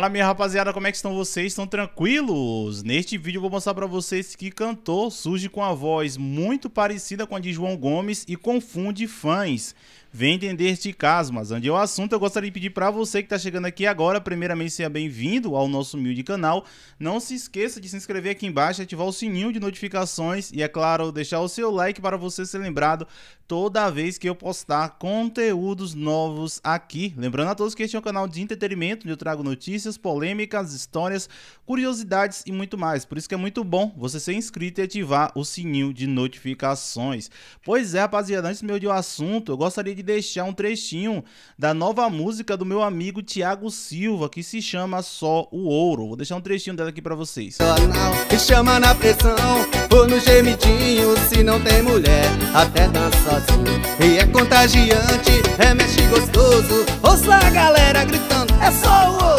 Fala minha rapaziada, como é que estão vocês? Estão tranquilos? Neste vídeo eu vou mostrar para vocês que cantor surge com a voz muito parecida com a de João Gomes e confunde fãs. Vem entender este caso, mas onde é o assunto, eu gostaria de pedir para você que está chegando aqui agora, primeiramente seja bem-vindo ao nosso humilde canal. Não se esqueça de se inscrever aqui embaixo, ativar o sininho de notificações e, é claro, deixar o seu like para você ser lembrado toda vez que eu postar conteúdos novos aqui. Lembrando a todos que este é um canal de entretenimento, onde eu trago notícias notícias, polêmicas, histórias, curiosidades e muito mais. Por isso que é muito bom você ser inscrito e ativar o sininho de notificações. Pois é, rapaziada, antes meu de assunto, eu gostaria de deixar um trechinho da nova música do meu amigo Tiago Silva, que se chama Só o Ouro. Vou deixar um trechinho dela aqui para vocês. Me chama na pressão, vou no gemidinho, se não tem mulher, até dança sozinho. E é contagiante, é mexe gostoso, ouça a galera gritando, é só o ouro.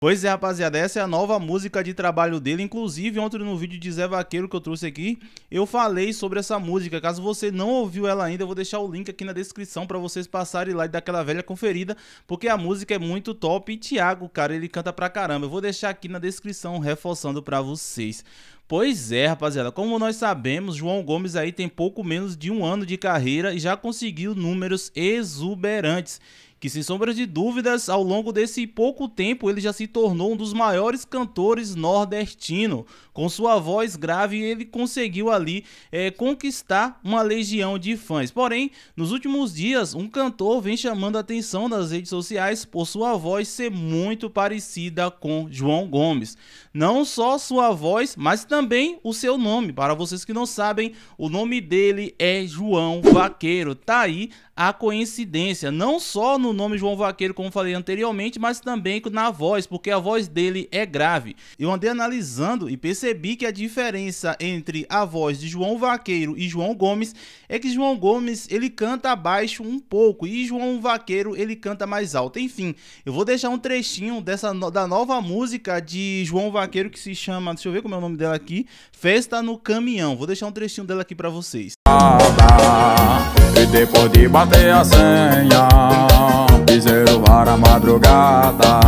Pois é, rapaziada, essa é a nova música de trabalho dele. Inclusive, ontem no vídeo de Zé Vaqueiro que eu trouxe aqui, eu falei sobre essa música. Caso você não ouviu ela ainda, eu vou deixar o link aqui na descrição para vocês passarem lá e dar aquela velha conferida, porque a música é muito top. E Thiago, cara, ele canta pra caramba. Eu vou deixar aqui na descrição reforçando para vocês. Pois é, rapaziada, como nós sabemos, João Gomes aí tem pouco menos de um ano de carreira e já conseguiu números exuberantes que sem sombra de dúvidas, ao longo desse pouco tempo, ele já se tornou um dos maiores cantores nordestino. Com sua voz grave, ele conseguiu ali é, conquistar uma legião de fãs. Porém, nos últimos dias, um cantor vem chamando a atenção nas redes sociais por sua voz ser muito parecida com João Gomes. Não só sua voz, mas também o seu nome. Para vocês que não sabem, o nome dele é João Vaqueiro. Tá aí a coincidência, não só no no nome João Vaqueiro, como falei anteriormente, mas também na voz, porque a voz dele é grave. Eu andei analisando e percebi que a diferença entre a voz de João Vaqueiro e João Gomes é que João Gomes ele canta abaixo um pouco e João Vaqueiro ele canta mais alto. Enfim, eu vou deixar um trechinho dessa da nova música de João Vaqueiro que se chama, deixa eu ver como é o nome dela aqui, Festa no Caminhão. Vou deixar um trechinho dela aqui para vocês. E depois de bater a senha Piseiro madrugada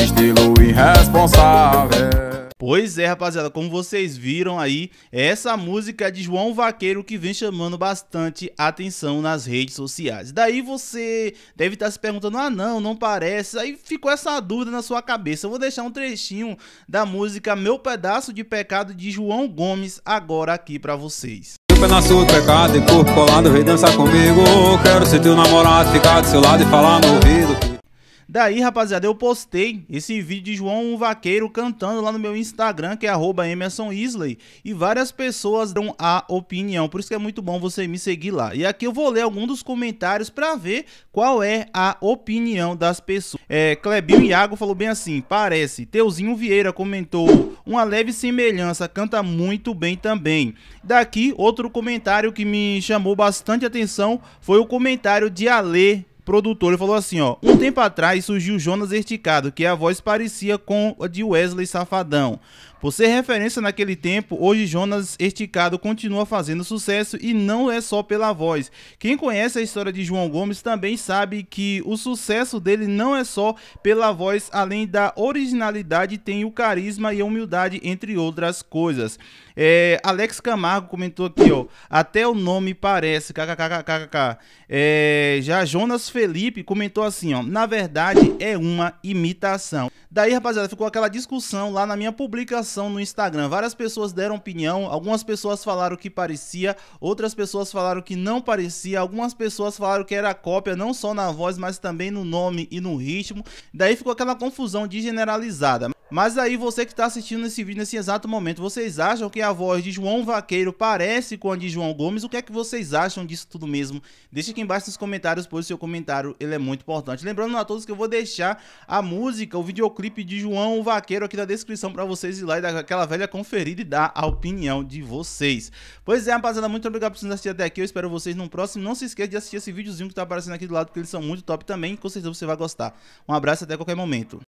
Estilo irresponsável Pois é, rapaziada, como vocês viram aí, essa música é de João Vaqueiro que vem chamando bastante atenção nas redes sociais. Daí você deve estar tá se perguntando: ah, não, não parece. Aí ficou essa dúvida na sua cabeça. Eu vou deixar um trechinho da música Meu Pedaço de Pecado de João Gomes agora aqui para vocês pé na do pecado e corpo colado Vem dançar comigo Quero ser teu namorado, ficar do seu lado e falar no ouvido Daí, rapaziada, eu postei esse vídeo de João um Vaqueiro cantando lá no meu Instagram, que é arroba Emerson Isley, e várias pessoas dão a opinião, por isso que é muito bom você me seguir lá. E aqui eu vou ler alguns dos comentários para ver qual é a opinião das pessoas. É, Clebinho Iago falou bem assim, parece. Teuzinho Vieira comentou, uma leve semelhança, canta muito bem também. Daqui, outro comentário que me chamou bastante atenção foi o comentário de Ale produtora falou assim, ó. Um tempo atrás surgiu Jonas Esticado, que a voz parecia com a de Wesley Safadão. Por ser referência naquele tempo, hoje Jonas Esticado continua fazendo sucesso e não é só pela voz. Quem conhece a história de João Gomes também sabe que o sucesso dele não é só pela voz, além da originalidade, tem o carisma e a humildade, entre outras coisas. É, Alex Camargo comentou aqui, ó, até o nome parece, kkkkk. É, já Jonas Felipe comentou assim, ó, na verdade é uma imitação. Daí, rapaziada, ficou aquela discussão lá na minha publicação votação no Instagram. Várias pessoas deram opinião, algumas pessoas falaram que parecia, outras pessoas falaram que não parecia, algumas pessoas falaram que era cópia, não só na voz, mas também no nome e no ritmo. Daí ficou aquela confusão de generalizada. Mas aí você que está assistindo esse vídeo nesse exato momento, vocês acham que a voz de João Vaqueiro parece com a de João Gomes? O que é que vocês acham disso tudo mesmo? Deixa aqui embaixo nos comentários, pois o seu comentário ele é muito importante. Lembrando a todos que eu vou deixar a música, o videoclipe de João Vaqueiro aqui na descrição para vocês ir lá e dar aquela velha conferida e dar a opinião de vocês. Pois é, rapaziada, muito obrigado por vocês assistir até aqui. Eu espero vocês no próximo. Não se esqueça de assistir esse videozinho que está aparecendo aqui do lado, porque eles são muito top também. Com certeza você vai gostar. Um abraço até qualquer momento.